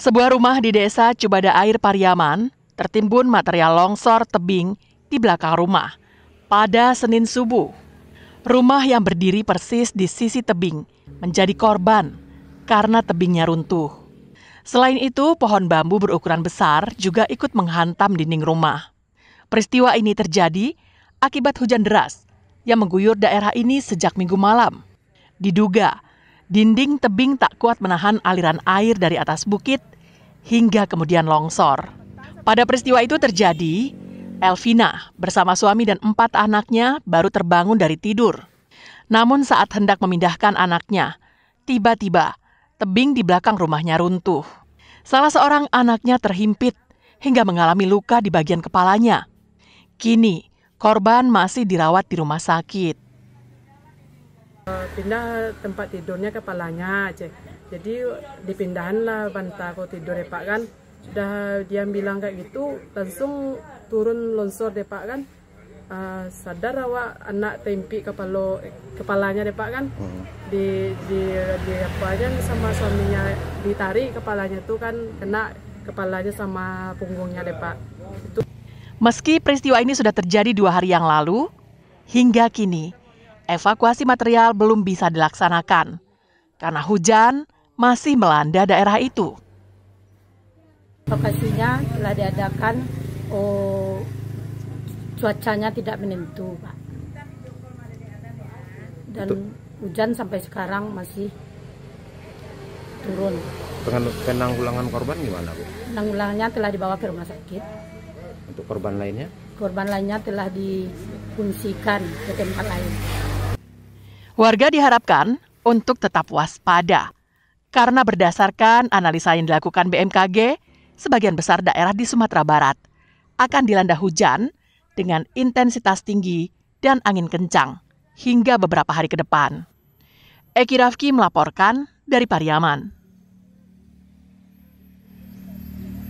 Sebuah rumah di desa Cubada Air Pariaman tertimbun material longsor tebing di belakang rumah pada Senin subuh. Rumah yang berdiri persis di sisi tebing menjadi korban karena tebingnya runtuh. Selain itu, pohon bambu berukuran besar juga ikut menghantam dinding rumah. Peristiwa ini terjadi akibat hujan deras yang mengguyur daerah ini sejak minggu malam. Diduga Dinding tebing tak kuat menahan aliran air dari atas bukit hingga kemudian longsor. Pada peristiwa itu terjadi, Elvina bersama suami dan empat anaknya baru terbangun dari tidur. Namun saat hendak memindahkan anaknya, tiba-tiba tebing di belakang rumahnya runtuh. Salah seorang anaknya terhimpit hingga mengalami luka di bagian kepalanya. Kini, korban masih dirawat di rumah sakit. Eh, pindah tempat tidurnya kepalanya cek jadi dipindahanlah kok tidur ya pak kan sudah dia bilang kayak gitu langsung turun longsor deh pak kan uh, sadar awak anak tempi kepala kepalanya deh pak kan hmm. di di di apa aja sama suaminya ditarik kepalanya tuh kan kena kepalanya sama punggungnya deh pak itu Meski peristiwa ini sudah terjadi dua hari yang lalu, hingga kini evakuasi material belum bisa dilaksanakan karena hujan masih melanda daerah itu. Evakuasinya telah diadakan, oh, cuacanya tidak menentu, Pak. Dan hujan sampai sekarang masih turun. Penanggulangan korban gimana, Bu? Penanggulangannya telah dibawa ke rumah sakit. Untuk korban lainnya? Korban lainnya telah difungsikan ke tempat lain. Warga diharapkan untuk tetap waspada karena berdasarkan analisa yang dilakukan BMKG, sebagian besar daerah di Sumatera Barat akan dilanda hujan dengan intensitas tinggi dan angin kencang hingga beberapa hari ke depan. Eki Rafki melaporkan dari Pariaman.